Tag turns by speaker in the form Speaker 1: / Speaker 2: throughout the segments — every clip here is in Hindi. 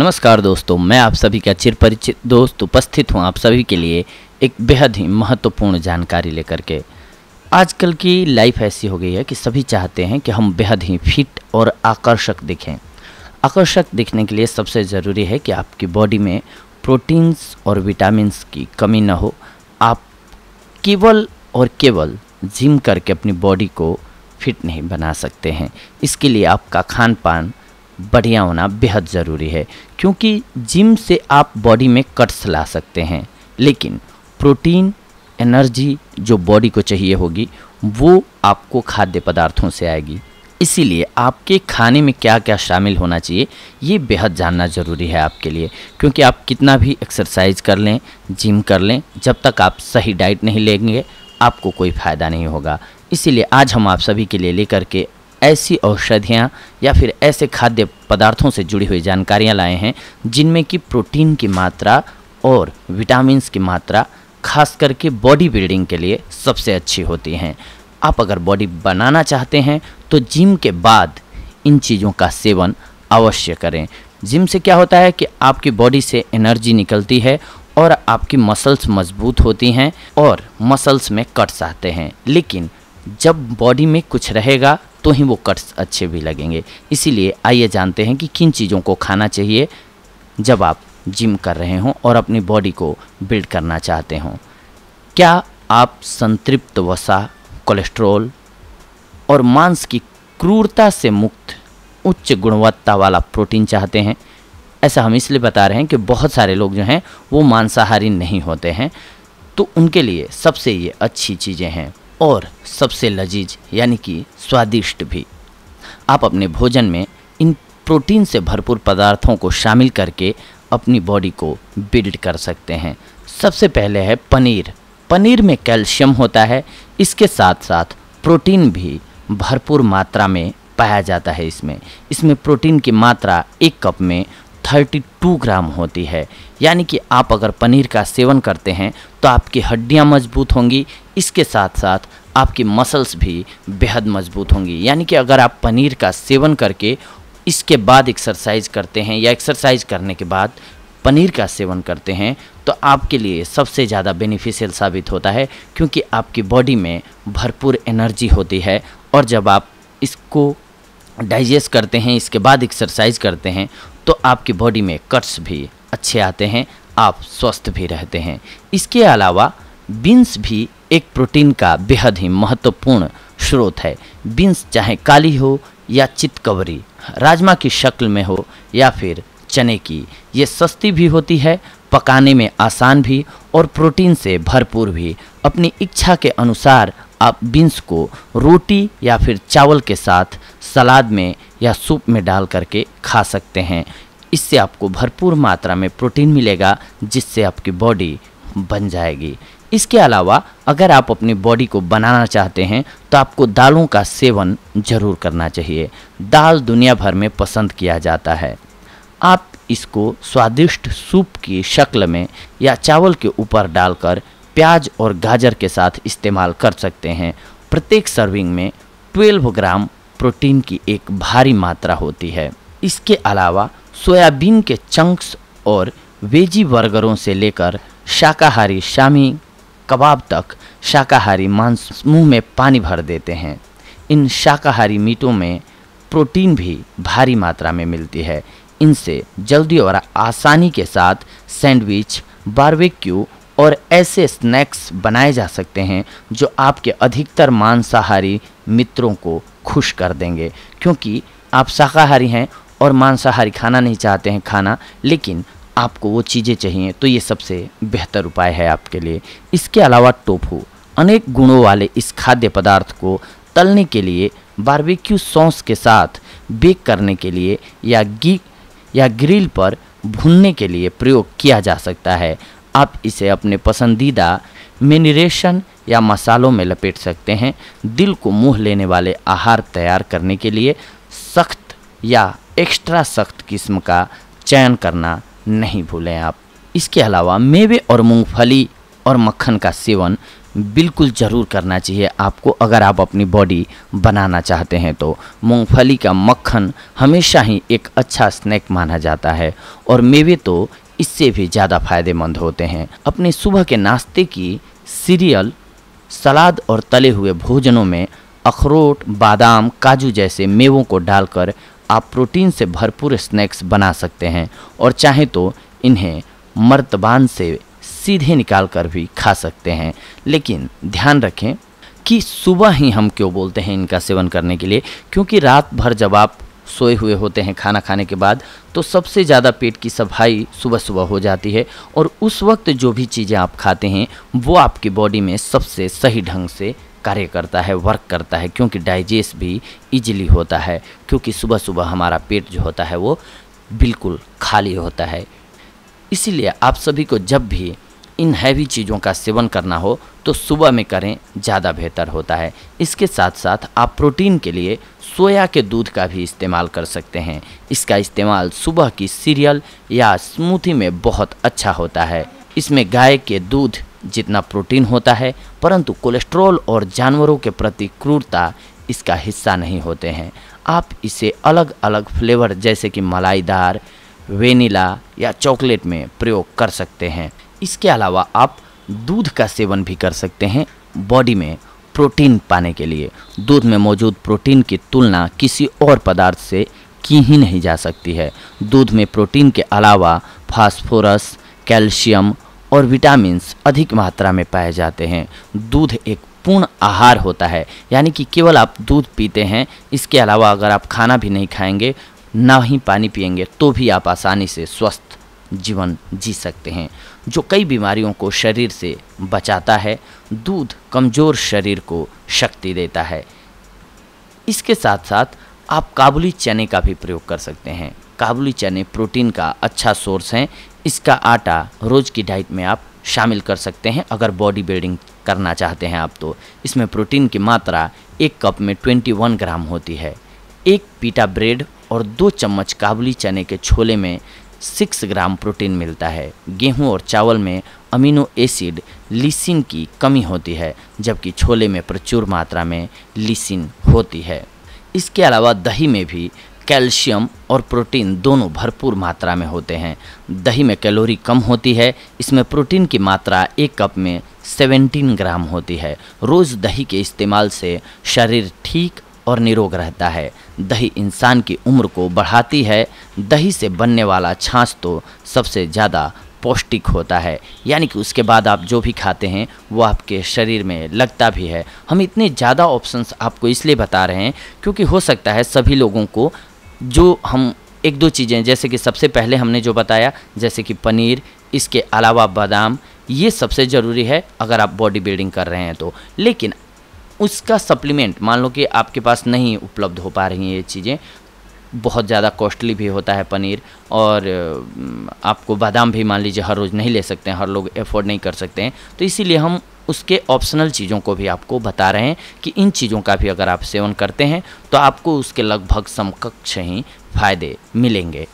Speaker 1: नमस्कार दोस्तों मैं आप सभी का चिर परिचित दोस्त उपस्थित हूँ आप सभी के लिए एक बेहद ही महत्वपूर्ण जानकारी लेकर के आजकल की लाइफ ऐसी हो गई है कि सभी चाहते हैं कि हम बेहद ही फिट और आकर्षक दिखें आकर्षक दिखने के लिए सबसे ज़रूरी है कि आपकी बॉडी में प्रोटीन्स और विटामिन्स की कमी न हो आप केवल और केवल जिम करके अपनी बॉडी को फिट नहीं बना सकते हैं इसके लिए आपका खान पान बढ़िया होना बेहद ज़रूरी है क्योंकि जिम से आप बॉडी में कट्स ला सकते हैं लेकिन प्रोटीन एनर्जी जो बॉडी को चाहिए होगी वो आपको खाद्य पदार्थों से आएगी इसीलिए आपके खाने में क्या क्या शामिल होना चाहिए ये बेहद जानना ज़रूरी है आपके लिए क्योंकि आप कितना भी एक्सरसाइज कर लें जिम कर लें जब तक आप सही डाइट नहीं लेंगे आपको कोई फ़ायदा नहीं होगा इसीलिए आज हम आप सभी के लिए लेकर के ऐसी औषधियाँ या फिर ऐसे खाद्य पदार्थों से जुड़ी हुई जानकारियाँ लाए हैं जिनमें कि प्रोटीन की मात्रा और विटामिन की मात्रा खास करके बॉडी बिल्डिंग के लिए सबसे अच्छी होती हैं आप अगर बॉडी बनाना चाहते हैं तो जिम के बाद इन चीज़ों का सेवन अवश्य करें जिम से क्या होता है कि आपकी बॉडी से एनर्जी निकलती है और आपकी मसल्स मजबूत होती हैं और मसल्स में कट्स आते हैं लेकिन जब बॉडी में कुछ रहेगा तो ही वो कट्स अच्छे भी लगेंगे इसीलिए आइए जानते हैं कि किन चीज़ों को खाना चाहिए जब आप जिम कर रहे हों और अपनी बॉडी को बिल्ड करना चाहते हों क्या आप संतृप्त वसा कोलेस्ट्रोल और मांस की क्रूरता से मुक्त उच्च गुणवत्ता वाला प्रोटीन चाहते हैं ऐसा हम इसलिए बता रहे हैं कि बहुत सारे लोग जो हैं वो मांसाहारी नहीं होते हैं तो उनके लिए सबसे ये अच्छी चीज़ें हैं और सबसे लजीज यानी कि स्वादिष्ट भी आप अपने भोजन में इन प्रोटीन से भरपूर पदार्थों को शामिल करके अपनी बॉडी को बिल्ड कर सकते हैं सबसे पहले है पनीर पनीर में कैल्शियम होता है इसके साथ साथ प्रोटीन भी भरपूर मात्रा में पाया जाता है इसमें इसमें प्रोटीन की मात्रा एक कप में 32 ग्राम होती है यानी कि आप अगर पनीर का सेवन करते हैं तो आपकी हड्डियां मजबूत होंगी इसके साथ साथ आपकी मसल्स भी बेहद मजबूत होंगी यानी कि अगर आप पनीर का सेवन करके इसके बाद एक्सरसाइज करते हैं या एक्सरसाइज करने के बाद पनीर का सेवन करते हैं तो आपके लिए सबसे ज़्यादा बेनिफिशियल साबित होता है क्योंकि आपकी बॉडी में भरपूर एनर्जी होती है और जब आप इसको डाइजेस्ट करते हैं इसके बाद एक्सरसाइज करते हैं तो आपकी बॉडी में कट्स भी अच्छे आते हैं आप स्वस्थ भी रहते हैं इसके अलावा बीन्स भी एक प्रोटीन का बेहद ही महत्वपूर्ण स्रोत है बीन्स चाहे काली हो या चितकवरी राजमा की शक्ल में हो या फिर चने की ये सस्ती भी होती है पकाने में आसान भी और प्रोटीन से भरपूर भी अपनी इच्छा के अनुसार आप बीन्स को रोटी या फिर चावल के साथ सलाद में या सूप में डाल करके खा सकते हैं इससे आपको भरपूर मात्रा में प्रोटीन मिलेगा जिससे आपकी बॉडी बन जाएगी इसके अलावा अगर आप अपनी बॉडी को बनाना चाहते हैं तो आपको दालों का सेवन जरूर करना चाहिए दाल दुनिया भर में पसंद किया जाता है आप इसको स्वादिष्ट सूप की शक्ल में या चावल के ऊपर डालकर प्याज और गाजर के साथ इस्तेमाल कर सकते हैं प्रत्येक सर्विंग में 12 ग्राम प्रोटीन की एक भारी मात्रा होती है इसके अलावा सोयाबीन के चंक्स और वेजी बर्गरों से लेकर शाकाहारी शामी कबाब तक शाकाहारी मांस मुंह में पानी भर देते हैं इन शाकाहारी मीटों में प्रोटीन भी भारी मात्रा में मिलती है इनसे जल्दी और आसानी के साथ सैंडविच बारबेक्यू और ऐसे स्नैक्स बनाए जा सकते हैं जो आपके अधिकतर मांसाहारी मित्रों को खुश कर देंगे क्योंकि आप शाकाहारी हैं और मांसाहारी खाना नहीं चाहते हैं खाना लेकिन आपको वो चीज़ें चाहिए तो ये सबसे बेहतर उपाय है आपके लिए इसके अलावा टोफू अनेक गुणों वाले इस खाद्य पदार्थ को तलने के लिए बारबेक्यू सॉस के साथ बेक करने के लिए या गी या ग्रिल पर भुनने के लिए प्रयोग किया जा सकता है आप इसे अपने पसंदीदा मेनिरेशन या मसालों में लपेट सकते हैं दिल को मुँह लेने वाले आहार तैयार करने के लिए सख्त या एक्स्ट्रा सख्त किस्म का चयन करना नहीं भूलें आप इसके अलावा मेवे और मूंगफली और मक्खन का सेवन बिल्कुल ज़रूर करना चाहिए आपको अगर आप अपनी बॉडी बनाना चाहते हैं तो मूंगफली का मक्खन हमेशा ही एक अच्छा स्नैक माना जाता है और मेवे तो इससे भी ज़्यादा फायदेमंद होते हैं अपने सुबह के नाश्ते की सीरियल सलाद और तले हुए भोजनों में अखरोट बादाम काजू जैसे मेवों को डालकर आप प्रोटीन से भरपूर स्नैक्स बना सकते हैं और चाहे तो इन्हें मर्तबान से सीधे निकाल कर भी खा सकते हैं लेकिन ध्यान रखें कि सुबह ही हम क्यों बोलते हैं इनका सेवन करने के लिए क्योंकि रात भर जब आप सोए हुए होते हैं खाना खाने के बाद तो सबसे ज़्यादा पेट की सफाई सुबह सुबह हो जाती है और उस वक्त जो भी चीज़ें आप खाते हैं वो आपकी बॉडी में सबसे सही ढंग से कार्य करता है वर्क करता है क्योंकि डाइजेस्ट भी इजीली होता है क्योंकि सुबह सुबह हमारा पेट जो होता है वो बिल्कुल खाली होता है इसीलिए आप सभी को जब भी इन हैवी चीज़ों का सेवन करना हो तो सुबह में करें ज़्यादा बेहतर होता है इसके साथ साथ आप प्रोटीन के लिए सोया के दूध का भी इस्तेमाल कर सकते हैं इसका इस्तेमाल सुबह की सीरियल या स्मूथी में बहुत अच्छा होता है इसमें गाय के दूध जितना प्रोटीन होता है परंतु कोलेस्ट्रॉल और जानवरों के प्रति क्रूरता इसका हिस्सा नहीं होते हैं आप इसे अलग अलग फ्लेवर जैसे कि मलाईदार वेनिला या चॉकलेट में प्रयोग कर सकते हैं इसके अलावा आप दूध का सेवन भी कर सकते हैं बॉडी में प्रोटीन पाने के लिए दूध में मौजूद प्रोटीन की तुलना किसी और पदार्थ से की ही नहीं जा सकती है दूध में प्रोटीन के अलावा फास्फोरस कैल्शियम और विटामिन्स अधिक मात्रा में पाए जाते हैं दूध एक पूर्ण आहार होता है यानी कि केवल आप दूध पीते हैं इसके अलावा अगर आप खाना भी नहीं खाएंगे ना ही पानी पियेंगे तो भी आप आसानी से स्वस्थ जीवन जी सकते हैं जो कई बीमारियों को शरीर से बचाता है दूध कमज़ोर शरीर को शक्ति देता है इसके साथ साथ आप काबुली चने का भी प्रयोग कर सकते हैं काबुली चने प्रोटीन का अच्छा सोर्स हैं इसका आटा रोज़ की डाइट में आप शामिल कर सकते हैं अगर बॉडी बिल्डिंग करना चाहते हैं आप तो इसमें प्रोटीन की मात्रा एक कप में 21 ग्राम होती है एक पीटा ब्रेड और दो चम्मच काबुली चने के छोले में सिक्स ग्राम प्रोटीन मिलता है गेहूं और चावल में अमीनो एसिड लिसिन की कमी होती है जबकि छोले में प्रचुर मात्रा में लिसिन होती है इसके अलावा दही में भी कैल्शियम और प्रोटीन दोनों भरपूर मात्रा में होते हैं दही में कैलोरी कम होती है इसमें प्रोटीन की मात्रा एक कप में 17 ग्राम होती है रोज़ दही के इस्तेमाल से शरीर ठीक और निरोग रहता है दही इंसान की उम्र को बढ़ाती है दही से बनने वाला छाछ तो सबसे ज़्यादा पौष्टिक होता है यानी कि उसके बाद आप जो भी खाते हैं वो आपके शरीर में लगता भी है हम इतने ज़्यादा ऑप्शंस आपको इसलिए बता रहे हैं क्योंकि हो सकता है सभी लोगों को जो हम एक दो चीज़ें जैसे कि सबसे पहले हमने जो बताया जैसे कि पनीर इसके अलावा बादाम ये सबसे ज़रूरी है अगर आप बॉडी बिल्डिंग कर रहे हैं तो लेकिन उसका सप्लीमेंट मान लो कि आपके पास नहीं उपलब्ध हो पा रही हैं ये चीज़ें बहुत ज़्यादा कॉस्टली भी होता है पनीर और आपको बादाम भी मान लीजिए हर रोज़ नहीं ले सकते हैं हर लोग एफोर्ड नहीं कर सकते हैं तो इसीलिए हम उसके ऑप्शनल चीज़ों को भी आपको बता रहे हैं कि इन चीज़ों का भी अगर आप सेवन करते हैं तो आपको उसके लगभग समकक्ष ही फ़ायदे मिलेंगे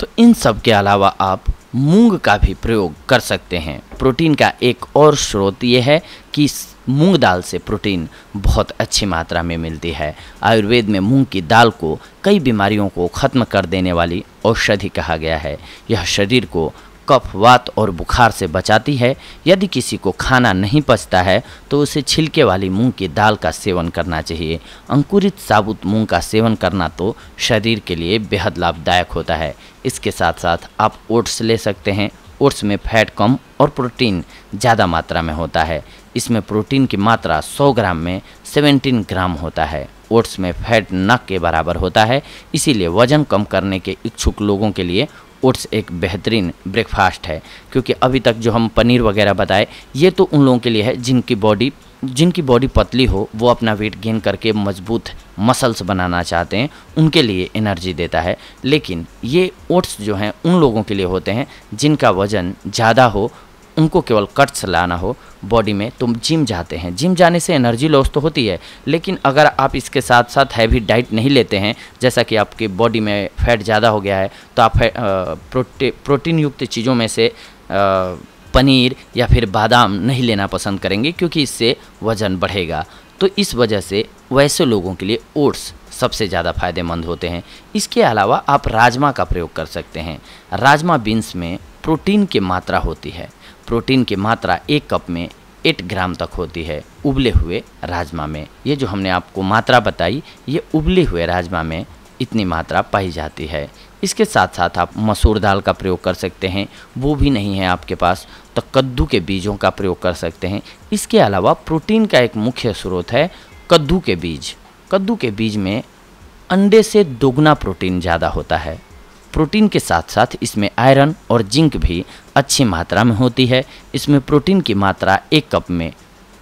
Speaker 1: तो इन सब के अलावा आप मूंग का भी प्रयोग कर सकते हैं प्रोटीन का एक और स्रोत ये है कि मूंग दाल से प्रोटीन बहुत अच्छी मात्रा में मिलती है आयुर्वेद में मूंग की दाल को कई बीमारियों को ख़त्म कर देने वाली औषधि कहा गया है यह शरीर को कफ वात और बुखार से बचाती है यदि किसी को खाना नहीं पचता है तो उसे छिलके वाली मूंग की दाल का सेवन करना चाहिए अंकुरित साबुत मूंग का सेवन करना तो शरीर के लिए बेहद लाभदायक होता है इसके साथ साथ आप ओट्स ले सकते हैं ओट्स में फैट कम और प्रोटीन ज़्यादा मात्रा में होता है इसमें प्रोटीन की मात्रा 100 ग्राम में 17 ग्राम होता है ओट्स में फैट न के बराबर होता है इसीलिए वज़न कम करने के इच्छुक लोगों के लिए ओट्स एक बेहतरीन ब्रेकफास्ट है क्योंकि अभी तक जो हम पनीर वगैरह बताए ये तो उन लोगों के लिए है जिनकी बॉडी जिनकी बॉडी पतली हो वो अपना वेट गेन करके मजबूत मसल्स बनाना चाहते हैं उनके लिए एनर्जी देता है लेकिन ये ओट्स जो हैं उन लोगों के लिए होते हैं जिनका वज़न ज़्यादा हो उनको केवल कट्स लाना हो बॉडी में तुम तो जिम जाते हैं जिम जाने से एनर्जी लॉस तो होती है लेकिन अगर आप इसके साथ साथ हैवी डाइट नहीं लेते हैं जैसा कि आपके बॉडी में फैट ज़्यादा हो गया है तो आप प्रोटीन युक्त चीज़ों में से आ, पनीर या फिर बादाम नहीं लेना पसंद करेंगे क्योंकि इससे वज़न बढ़ेगा तो इस वजह से वैसे लोगों के लिए ओट्स सबसे ज़्यादा फायदेमंद होते हैं इसके अलावा आप राजमा का प्रयोग कर सकते हैं राजमा बीन्स में प्रोटीन की मात्रा होती है प्रोटीन की मात्रा एक कप में एट ग्राम तक होती है उबले हुए राजमा में ये जो हमने आपको मात्रा बताई ये उबले हुए राजमा में इतनी मात्रा पाई जाती है इसके साथ साथ आप मसूर दाल का प्रयोग कर सकते हैं वो भी नहीं है आपके पास तो कद्दू के बीजों का प्रयोग कर सकते हैं इसके अलावा प्रोटीन का एक मुख्य स्रोत है कद्दू के बीज कद्दू के बीज में अंडे से दोगुना प्रोटीन ज़्यादा होता है प्रोटीन के साथ साथ इसमें आयरन और जिंक भी अच्छी मात्रा में होती है इसमें प्रोटीन की मात्रा एक कप में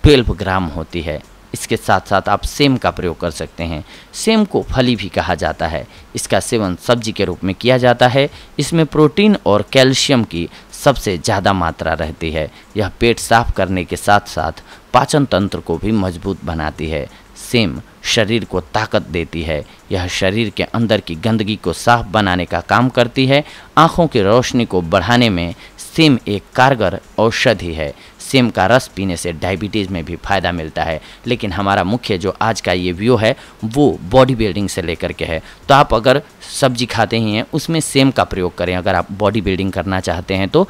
Speaker 1: ट्वेल्व ग्राम होती है इसके साथ साथ आप सेम का प्रयोग कर सकते हैं सेम को फली भी कहा जाता है इसका सेवन सब्जी के रूप में किया जाता है इसमें प्रोटीन और कैल्शियम की सबसे ज़्यादा मात्रा रहती है यह पेट साफ करने के साथ साथ पाचन तंत्र को भी मजबूत बनाती है सेम शरीर को ताकत देती है यह शरीर के अंदर की गंदगी को साफ बनाने का काम करती है आँखों की रोशनी को बढ़ाने में सेम एक कारगर औषधि है सेम का रस पीने से डायबिटीज़ में भी फ़ायदा मिलता है लेकिन हमारा मुख्य जो आज का ये व्यू है वो बॉडी बिल्डिंग से लेकर के है तो आप अगर सब्जी खाते ही हैं उसमें सेम का प्रयोग करें अगर आप बॉडी बिल्डिंग करना चाहते हैं तो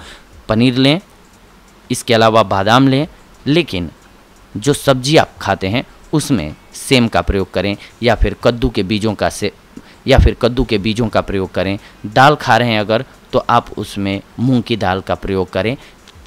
Speaker 1: पनीर लें इसके अलावा बादाम लें लेकिन जो सब्जी आप खाते हैं उसमें सेम का प्रयोग करें या फिर कद्दू के बीजों का से या फिर कद्दू के बीजों का प्रयोग करें दाल खा रहे हैं अगर तो आप उसमें मूंग की दाल का प्रयोग करें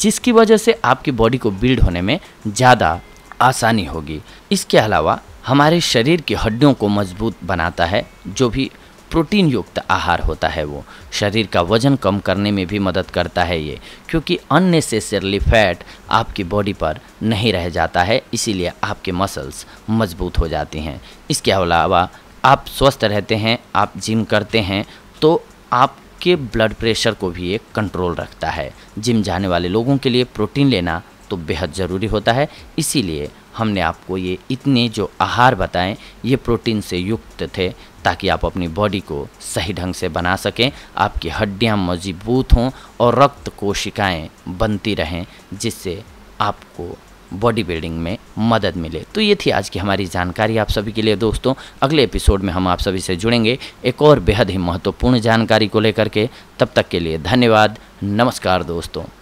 Speaker 1: जिसकी वजह से आपकी बॉडी को बिल्ड होने में ज़्यादा आसानी होगी इसके अलावा हमारे शरीर की हड्डियों को मजबूत बनाता है जो भी प्रोटीन युक्त आहार होता है वो शरीर का वजन कम करने में भी मदद करता है ये क्योंकि अननेसेसरली फैट आपकी बॉडी पर नहीं रह जाता है इसीलिए आपके मसल्स मजबूत हो जाती हैं इसके अलावा आप स्वस्थ रहते हैं आप जिम करते हैं तो आप आपके ब्लड प्रेशर को भी एक कंट्रोल रखता है जिम जाने वाले लोगों के लिए प्रोटीन लेना तो बेहद ज़रूरी होता है इसीलिए हमने आपको ये इतने जो आहार बताएं ये प्रोटीन से युक्त थे ताकि आप अपनी बॉडी को सही ढंग से बना सकें आपकी हड्डियां मजबूत हों और रक्त कोशिकाएं बनती रहें जिससे आपको बॉडी बिल्डिंग में मदद मिले तो ये थी आज की हमारी जानकारी आप सभी के लिए दोस्तों अगले एपिसोड में हम आप सभी से जुड़ेंगे एक और बेहद ही महत्वपूर्ण जानकारी को लेकर के तब तक के लिए धन्यवाद नमस्कार दोस्तों